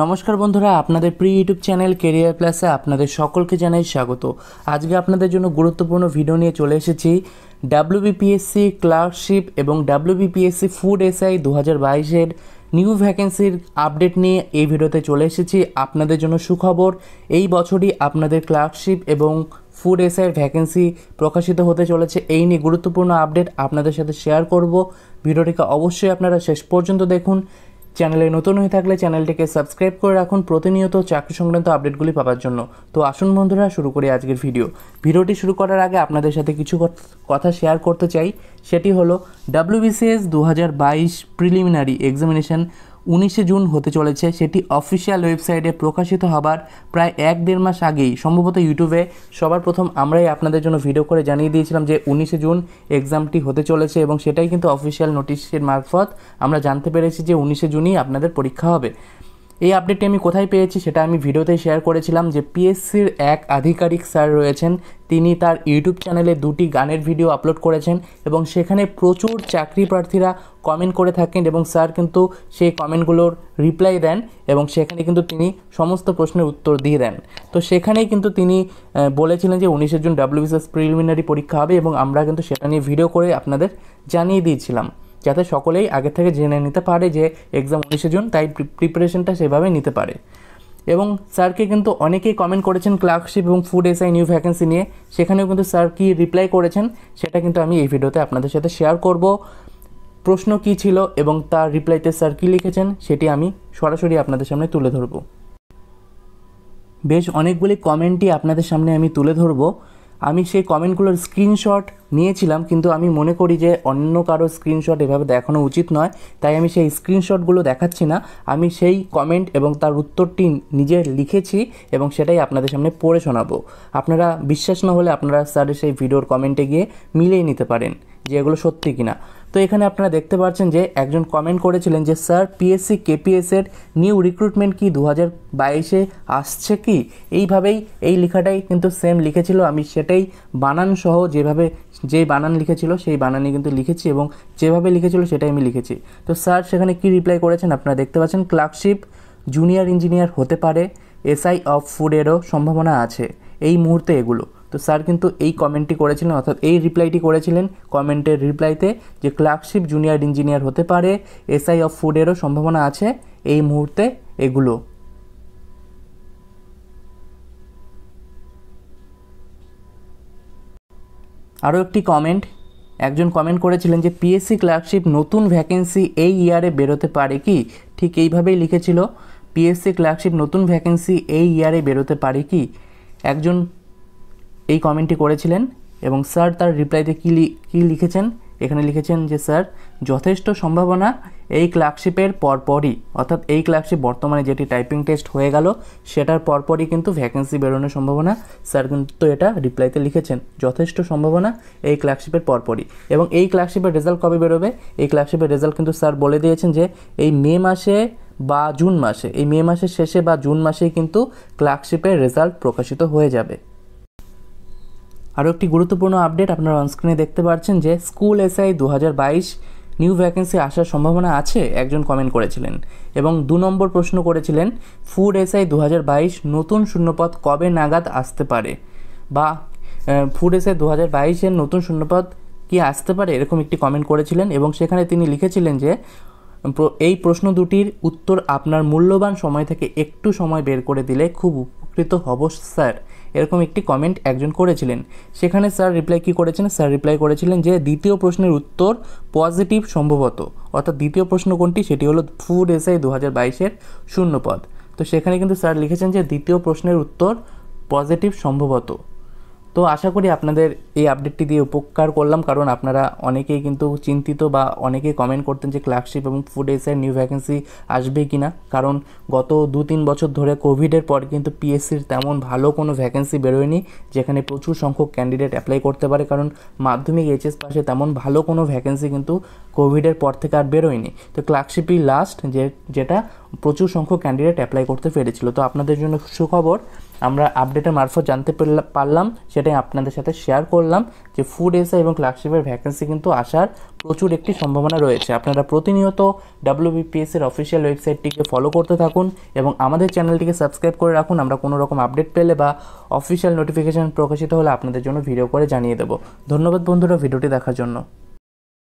নমস্কার বন্ধুরা আপনাদের প্রি ইউটিউব চ্যানেল কেরিয়ার প্লাসে আপনাদের সকলকে জানাই স্বাগত আজকে আপনাদের জন্য গুরুত্বপূর্ণ ভিডিও নিয়ে চলে এসেছি ডাব্লিউবিপিএসসি ক্লার্কশিপ এবং ডাব্লিউবিপিএসসি ফুড এসআই দু হাজার বাইশের নিউ ভ্যাকেন্সির আপডেট নিয়ে এই ভিডিওতে চলে এসেছি আপনাদের জন্য সুখবর এই বছরই আপনাদের ক্লার্কশিপ এবং ফুড এসআইয়ের ভ্যাকেন্সি প্রকাশিত হতে চলেছে এই নিয়ে গুরুত্বপূর্ণ আপডেট আপনাদের সাথে শেয়ার করব ভিডিওটিকে অবশ্যই আপনারা শেষ পর্যন্ত দেখুন চ্যানেলে নতুন হয়ে থাকলে চ্যানেলটিকে সাবস্ক্রাইব করে রাখুন প্রতিনিয়ত চাকরি সংক্রান্ত আপডেটগুলি পাওয়ার জন্য তো আসুন বন্ধুরা শুরু করি আজকের ভিডিও ভিডিওটি শুরু করার আগে আপনাদের সাথে কিছু কথা শেয়ার করতে চাই সেটি হলো ডাব্লিউবিসিএস দু হাজার বাইশ প্রিলিমিনারি এক্সামিনেশান উনিশে জুন হতে চলেছে সেটি অফিসিয়াল ওয়েবসাইটে প্রকাশিত হবার প্রায় এক দেড় মাস আগেই সম্ভবত ইউটিউবে সবার প্রথম আমরাই আপনাদের জন্য ভিডিও করে জানিয়ে দিয়েছিলাম যে উনিশে জুন এক্সামটি হতে চলেছে এবং সেটাই কিন্তু অফিসিয়াল নোটিশের মারফত আমরা জানতে পেরেছি যে উনিশে জুনই আপনাদের পরীক্ষা হবে এই আপডেটটি আমি কোথায় পেয়েছি সেটা আমি ভিডিওতে শেয়ার করেছিলাম যে পিএসসির এক আধিকারিক স্যার রয়েছেন তিনি তার ইউটিউব চ্যানেলে দুটি গানের ভিডিও আপলোড করেছেন এবং সেখানে প্রচুর চাকরি প্রার্থীরা কমেন্ট করে থাকেন এবং স্যার কিন্তু সেই কমেন্টগুলোর রিপ্লাই দেন এবং সেখানে কিন্তু তিনি সমস্ত প্রশ্নের উত্তর দিয়ে দেন তো সেখানেই কিন্তু তিনি বলেছিলেন যে উনিশে জুন ডাব্লিউবিসিএস প্রিলিমিনারি পরীক্ষা হবে এবং আমরা কিন্তু সেটা নিয়ে ভিডিও করে আপনাদের জানিয়ে দিয়েছিলাম যাতে সকলেই আগে থেকে জেনে নিতে পারে যে এক্সাম উনিশে জুন তাই প্রিপারেশনটা সেভাবে নিতে পারে এবং স্যারকে কিন্তু অনেকেই কমেন্ট করেছেন ক্লার্কশিপ এবং ফুড এসআই নিউ ভ্যাকেন্সি নিয়ে সেখানেও কিন্তু স্যার কী রিপ্লাই করেছেন সেটা কিন্তু আমি এই ভিডিওতে আপনাদের সাথে শেয়ার করব প্রশ্ন কি ছিল এবং তার রিপ্লাইতে স্যার কী লিখেছেন সেটি আমি সরাসরি আপনাদের সামনে তুলে ধরব বেশ অনেকগুলি কমেন্টই আপনাদের সামনে আমি তুলে ধরবো আমি সেই কমেন্টগুলোর স্ক্রিনশট নিয়েছিলাম কিন্তু আমি মনে করি যে অন্য কারো স্ক্রিনশট এভাবে দেখানো উচিত নয় তাই আমি সেই স্ক্রিনশটগুলো দেখাচ্ছি না আমি সেই কমেন্ট এবং তার উত্তরটি নিজে লিখেছি এবং সেটাই আপনাদের সামনে পড়ে শোনাবো আপনারা বিশ্বাস না হলে আপনারা স্যারের সেই ভিডিওর কমেন্টে গিয়ে মিলিয়ে নিতে পারেন যে এগুলো সত্যি কিনা তো এখানে আপনারা দেখতে পাচ্ছেন যে একজন কমেন্ট করেছিলেন যে স্যার পিএসসি কেপিএসের নিউ রিক্রুটমেন্ট কি দু হাজার বাইশে আসছে কি এইভাবেই এই লেখাটাই কিন্তু সেম লিখেছিল আমি সেটাই বানান সহ যেভাবে যে বানান লিখেছিল সেই বানানই কিন্তু লিখেছি এবং যেভাবে লিখেছিল সেটাই আমি লিখেছি তো স্যার সেখানে কি রিপ্লাই করেছেন আপনারা দেখতে পাচ্ছেন ক্লার্কশিপ জুনিয়র ইঞ্জিনিয়ার হতে পারে এসআই অফ ফুডেরও সম্ভাবনা আছে এই মুহূর্তে এগুলো তো স্যার কিন্তু এই কমেন্টটি করেছিলেন অর্থাৎ এই রিপ্লাইটি করেছিলেন কমেন্টের রিপ্লাইতে যে ক্লার্কশিপ জুনিয়র ইঞ্জিনিয়ার হতে পারে এসআই অফ ফুডেরও সম্ভাবনা আছে এই মুহূর্তে এগুলো আরও একটি কমেন্ট একজন কমেন্ট করেছিলেন যে পিএসসি ক্লার্কশিপ নতুন ভ্যাকেন্সি এই ইয়ারে বেরোতে পারে কি ঠিক এইভাবেই লিখেছিল পিএসসি ক্লার্কশিপ নতুন ভ্যাকেন্সি এই ইয়ারে বেরোতে পারে কি একজন এই কমেন্টটি করেছিলেন এবং স্যার তার রিপ্লাইতে কী কী লিখেছেন এখানে লিখেছেন যে স্যার যথেষ্ট সম্ভাবনা এই ক্লার্কশিপের পরপরই অর্থাৎ এই ক্লার্কশিপ বর্তমানে যেটি টাইপিং টেস্ট হয়ে গেল সেটার পরপরই কিন্তু ভ্যাকেন্সি বেরোনোর সম্ভাবনা স্যার কিন্তু এটা রিপ্লাইতে লিখেছেন যথেষ্ট সম্ভাবনা এই ক্লার্কশিপের পরপরই এবং এই ক্লার্কশিপের রেজাল্ট কবে বেরোবে এই ক্লার্কশিপের রেজাল্ট কিন্তু স্যার বলে দিয়েছেন যে এই মে মাসে বা জুন মাসে এই মে মাসের শেষে বা জুন মাসেই কিন্তু ক্লার্কশিপের রেজাল্ট প্রকাশিত হয়ে যাবে আরও একটি গুরুত্বপূর্ণ আপডেট আপনারা অনস্ক্রিনে দেখতে পাচ্ছেন যে স্কুল এসআই দু নিউ ভ্যাকেন্সি আসার সম্ভাবনা আছে একজন কমেন্ট করেছিলেন এবং দু নম্বর প্রশ্ন করেছিলেন ফুড এসআই দু নতুন শূন্যপদ কবে নাগাদ আসতে পারে বা ফুড এসআই দু হাজার বাইশের নতুন শূন্যপদ কি আসতে পারে এরকম একটি কমেন্ট করেছিলেন এবং সেখানে তিনি লিখেছিলেন যে এই প্রশ্ন দুটির উত্তর আপনার মূল্যবান সময় থেকে একটু সময় বের করে দিলে খুব উপকৃত হব স্যার এরকম একটি কমেন্ট একজন করেছিলেন সেখানে স্যার রিপ্লাই কী করেছেন স্যার রিপ্লাই করেছিলেন যে দ্বিতীয় প্রশ্নের উত্তর পজিটিভ সম্ভবত অর্থাৎ দ্বিতীয় প্রশ্ন কোনটি সেটি হলো ফুড এসআই দু হাজার বাইশের শূন্যপদ তো সেখানে কিন্তু স্যার লিখেছেন যে দ্বিতীয় প্রশ্নের উত্তর পজিটিভ সম্ভবত তো আশা করি আপনাদের এই আপডেটটি দিয়ে উপকার করলাম কারণ আপনারা অনেকেই কিন্তু চিন্তিত বা অনেকেই কমেন্ট করতেন যে ক্লার্কশিপ এবং ফুড এসের নিউ ভ্যাকেন্সি আসবে কি না কারণ গত দু তিন বছর ধরে কোভিডের পর কিন্তু পিএসসির তেমন ভালো কোনো ভ্যাকেন্সি বেরোয়নি যেখানে প্রচুর সংখ্যক ক্যান্ডিডেট অ্যাপ্লাই করতে পারে কারণ মাধ্যমিক এইচএস পাশে তেমন ভালো কোনো ভ্যাকেন্সি কিন্তু কোভিডের পর থেকে আর বেরোয়নি তো ক্লার্কশিপই লাস্ট যে যেটা প্রচুর সংখ্যক ক্যান্ডিডেট অ্যাপ্লাই করতে পেরেছিল তো আপনাদের জন্য সুখবর আমরা আপডেটের মারফত জানতে পারলাম সেটাই আপনাদের সাথে শেয়ার করলাম যে ফুড এসআই এবং ক্লার্কশিপের ভ্যাকেন্সি কিন্তু আসার প্রচুর একটি সম্ভাবনা রয়েছে আপনারা প্রতিনিয়ত ডাব্লিউবিপিএসের অফিসিয়াল ওয়েবসাইটটিকে ফলো করতে থাকুন এবং আমাদের চ্যানেলটিকে সাবস্ক্রাইব করে রাখুন আমরা কোনো রকম আপডেট পেলে বা অফিসিয়াল নোটিফিকেশান প্রকাশিত হলে আপনাদের জন্য ভিডিও করে জানিয়ে দেবো ধন্যবাদ বন্ধুরা ভিডিওটি দেখার জন্য